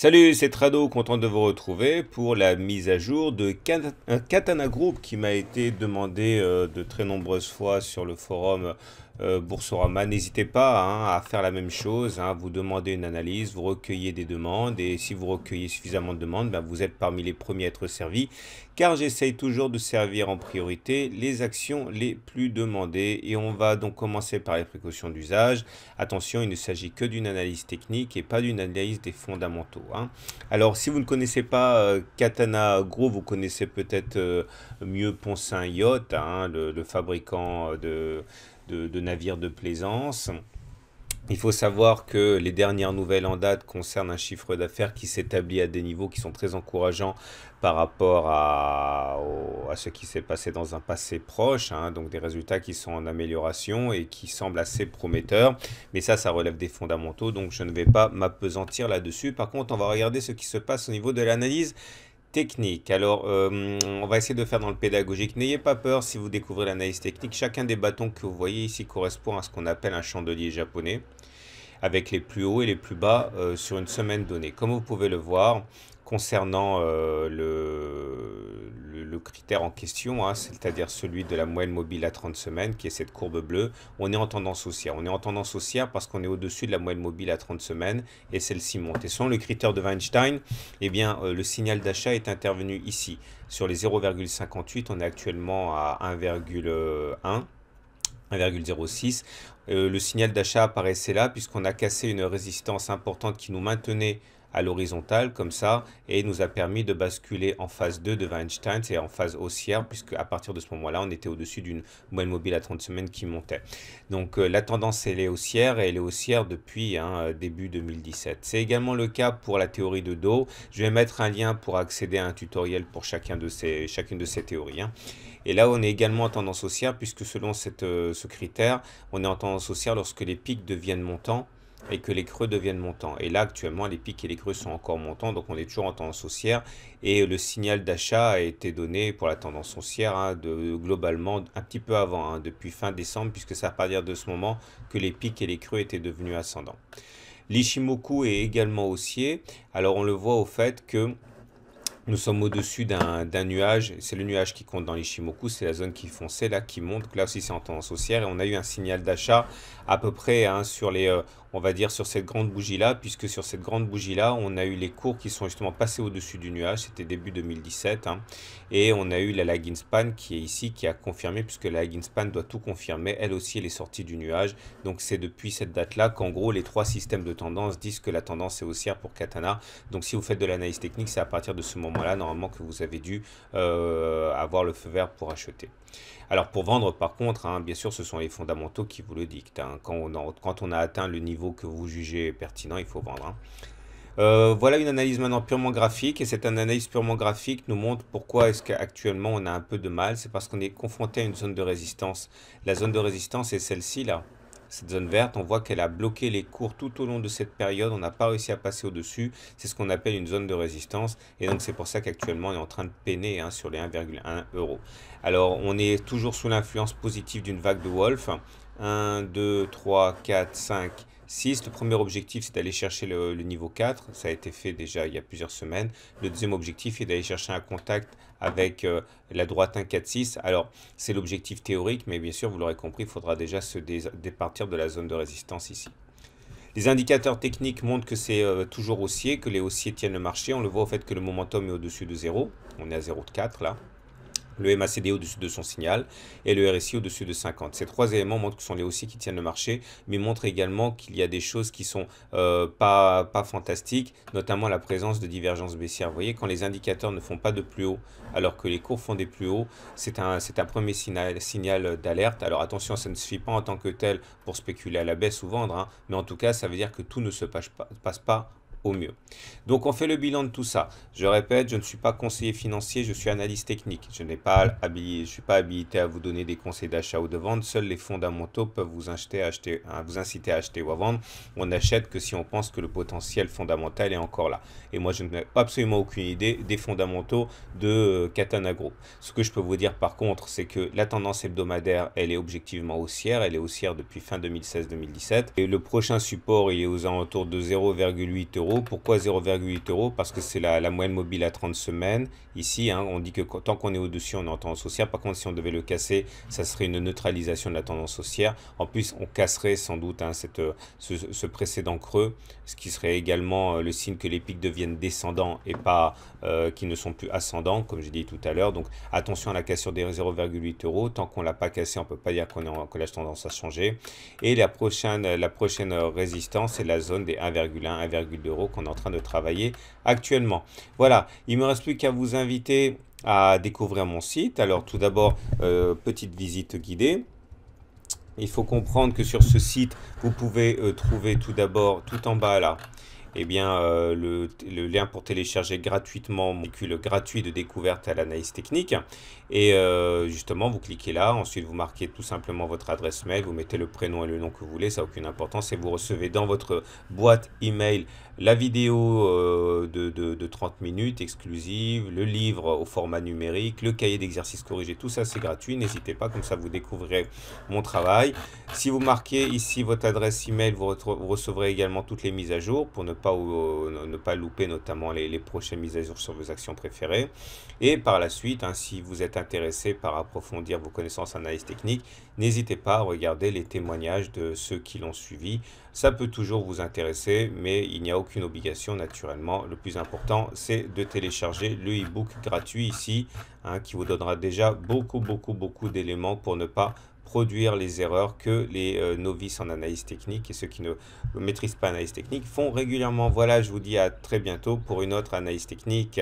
Salut, c'est Trado, content de vous retrouver pour la mise à jour de euh, Katana Group qui m'a été demandé euh, de très nombreuses fois sur le forum euh, Boursorama. N'hésitez pas hein, à faire la même chose, hein, vous demandez une analyse, vous recueillez des demandes et si vous recueillez suffisamment de demandes, ben, vous êtes parmi les premiers à être servis car j'essaye toujours de servir en priorité les actions les plus demandées et on va donc commencer par les précautions d'usage. Attention, il ne s'agit que d'une analyse technique et pas d'une analyse des fondamentaux. Hein. Alors si vous ne connaissez pas euh, Katana Gros, vous connaissez peut-être euh, mieux Ponsin hein, Yacht, le, fabricant euh, de navires de plaisance. Il faut savoir que les dernières nouvelles en date concernent un chiffre d'affaires qui s'établit à des niveaux qui sont très encourageants par rapport à, ce qui s'est passé dans un passé proche, hein. donc des résultats qui sont en amélioration et qui semblent assez prometteurs. Mais ça, ça relève des fondamentaux, donc je ne vais pas m'apesantir là-dessus. Par contre, on va regarder ce qui se passe au niveau de l'analyse technique. Alors, euh, on va essayer de faire dans le pédagogique. N'ayez pas peur si vous découvrez l'analyse technique. Chacun des bâtons que vous voyez ici correspond à ce qu'on appelle un chandelier japonais avec les plus hauts et les plus bas euh, sur une semaine donnée. Comme vous pouvez le voir, concernant euh, le, critère en question, hein, c'est-à-dire celui de la moelle mobile à 30 semaines, qui est cette courbe bleue, on est en tendance haussière. On est en tendance haussière parce qu'on est au-dessus de la moelle mobile à 30 semaines et celle-ci monte. Et selon le critère de Weinstein, eh bien, euh, le signal d'achat est intervenu ici. Sur les 0,58, on est actuellement à 1,1 1,06. Euh, le signal d'achat apparaissait là puisqu'on a cassé une résistance importante qui nous maintenait à l'horizontale comme ça et nous a permis de basculer en phase 2 de Weinstein, et en phase haussière puisque à partir de ce moment-là, on était au-dessus d'une moyenne mobile à 30 semaines qui montait. Donc euh, la tendance, elle est haussière et elle est haussière depuis hein, euh, début 2017. C'est également le cas pour la théorie de Dow. Je vais mettre un lien pour accéder à un tutoriel pour chacun de ces, chacune de ces théories. Hein. Et là, on est également en tendance haussière puisque selon cette, euh, ce critère, on est en tendance haussière lorsque les pics deviennent montants et que les creux deviennent montants. Et là, actuellement, les pics et les creux sont encore montants, donc on est toujours en tendance haussière. Et le signal d'achat a été donné pour la tendance haussière hein, de, globalement un petit peu avant, hein, depuis fin décembre, puisque c'est à partir de ce moment que les pics et les creux étaient devenus ascendants. L'Ishimoku est également haussier. Alors on le voit au fait que nous sommes au-dessus d'un nuage, c'est le nuage qui compte dans l'Ishimoku, c'est la zone qui fonçait là, qui monte, là aussi c'est en tendance haussière, et on a eu un signal d'achat à peu près hein, sur les, euh, on va dire, sur cette grande bougie-là, puisque sur cette grande bougie-là, on a eu les cours qui sont justement passés au-dessus du nuage, c'était début 2017, hein. et on a eu la lagging span qui est ici, qui a confirmé, puisque la lagging span doit tout confirmer, elle aussi elle est sortie du nuage, donc c'est depuis cette date-là qu'en gros les trois systèmes de tendance disent que la tendance est haussière pour Katana, donc si vous faites de l'analyse technique, c'est à partir de ce moment voilà, normalement, que vous avez dû euh, avoir le feu vert pour acheter. Alors pour vendre, par contre, hein, bien sûr, ce sont les fondamentaux qui vous le dictent. Hein. Quand, on a, atteint le niveau que vous jugez pertinent, il faut vendre. Hein. Euh, voilà une analyse maintenant purement graphique et cette analyse purement graphique nous montre pourquoi est-ce qu'actuellement on a un peu de mal. C'est parce qu'on est confronté à une zone de résistance. La zone de résistance est celle-ci là. Cette zone verte, on voit qu'elle a bloqué les cours tout au long de cette période. On n'a pas réussi à passer au-dessus. C'est ce qu'on appelle une zone de résistance. Et donc, c'est pour ça qu'actuellement, on est en train de peiner hein, sur les 1,1 euros. Alors, on est toujours sous l'influence positive d'une vague de Wolf. 1, 2, 3, 4, 5, 6. Le premier objectif, c'est d'aller chercher le, niveau 4. Ça a été fait déjà il y a plusieurs semaines. Le deuxième objectif est d'aller chercher un contact avec euh, la droite 1-4-6. Alors, c'est l'objectif théorique, mais bien sûr, vous l'aurez compris, il faudra déjà se départir de la zone de résistance ici. Les indicateurs techniques montrent que c'est euh, toujours haussier, que les haussiers tiennent le marché. On le voit au fait que le momentum est au-dessus de 0. On est à 0,4 là le MACD au-dessus de son signal et le RSI au-dessus de 50. Ces trois éléments montrent que ce sont les haussiers qui tiennent le marché, mais montrent également qu'il y a des choses qui sont euh, pas, pas fantastiques, notamment la présence de divergences baissières. Vous voyez, quand les indicateurs ne font pas de plus haut, alors que les cours font des plus hauts, c'est un, un premier signal, signal d'alerte. Alors attention, ça ne suffit pas en tant que tel pour spéculer à la baisse ou vendre, hein, mais en tout cas, ça veut dire que tout ne se passe pas, passe pas au mieux. Donc on fait le bilan de tout ça. Je répète, je ne suis pas conseiller financier, je suis analyste technique. Je n'ai pas habilité, je suis pas habilité à vous donner des conseils d'achat ou de vente. Seuls les fondamentaux peuvent vous, acheter, acheter, hein, vous inciter à acheter ou à vendre. On n'achète que si on pense que le potentiel fondamental est encore là. Et moi, je n'ai absolument aucune idée des fondamentaux de euh, Katana Group. Ce que je peux vous dire par contre, c'est que la tendance hebdomadaire, elle est objectivement haussière. Elle est haussière depuis fin 2016-2017. Et le prochain support, il est aux alentours de 0,8 euros pourquoi 0,8 euros Parce que c'est la, moyenne mobile à 30 semaines. Ici, hein, on dit que tant qu'on est au-dessus, on est en tendance haussière. Par contre, si on devait le casser, ça serait une neutralisation de la tendance haussière. En plus, on casserait sans doute hein, cette, ce, précédent creux, ce qui serait également euh, le signe que les pics deviennent descendants et pas euh, qu'ils qui ne sont plus ascendants, comme j'ai dit tout à l'heure. Donc attention à la cassure des 0,8 euros. Tant qu'on ne l'a pas cassé, on ne peut pas dire qu'on est que tendance à changer. Et la prochaine, la prochaine euh, résistance, c'est la zone des 1,1, 1,2 qu'on est en train de travailler actuellement. Voilà, il me reste plus qu'à vous inviter à découvrir mon site. Alors tout d'abord, euh, petite visite guidée. Il faut comprendre que sur ce site, vous pouvez euh, trouver tout d'abord, tout en bas là, eh bien, euh, le, lien pour télécharger gratuitement mon véhicule gratuit de découverte à l'analyse technique. Et euh, justement, vous cliquez là, ensuite vous marquez tout simplement votre adresse mail, vous mettez le prénom et le nom que vous voulez, ça n'a aucune importance, et vous recevez dans votre boîte email la vidéo euh, de, 30 minutes exclusive, le livre au format numérique, le cahier d'exercice corrigé, tout ça c'est gratuit, n'hésitez pas, comme ça vous découvrirez mon travail. Si vous marquez ici votre adresse email, vous, recevrez également toutes les mises à jour pour ne pas, euh, ne pas louper notamment les, prochaines mises à jour sur vos actions préférées. Et par la suite, hein, si vous êtes intéressé par approfondir vos connaissances en analyse technique, n'hésitez pas à regarder les témoignages de ceux qui l'ont suivi. Ça peut toujours vous intéresser, mais il n'y a aucune obligation naturellement. Le plus important, c'est de télécharger le e-book gratuit ici, hein, qui vous donnera déjà beaucoup, beaucoup, beaucoup d'éléments pour ne pas produire les erreurs que les euh, novices en analyse technique et ceux qui ne maîtrisent pas l'analyse technique font régulièrement. Voilà, je vous dis à très bientôt pour une autre analyse technique.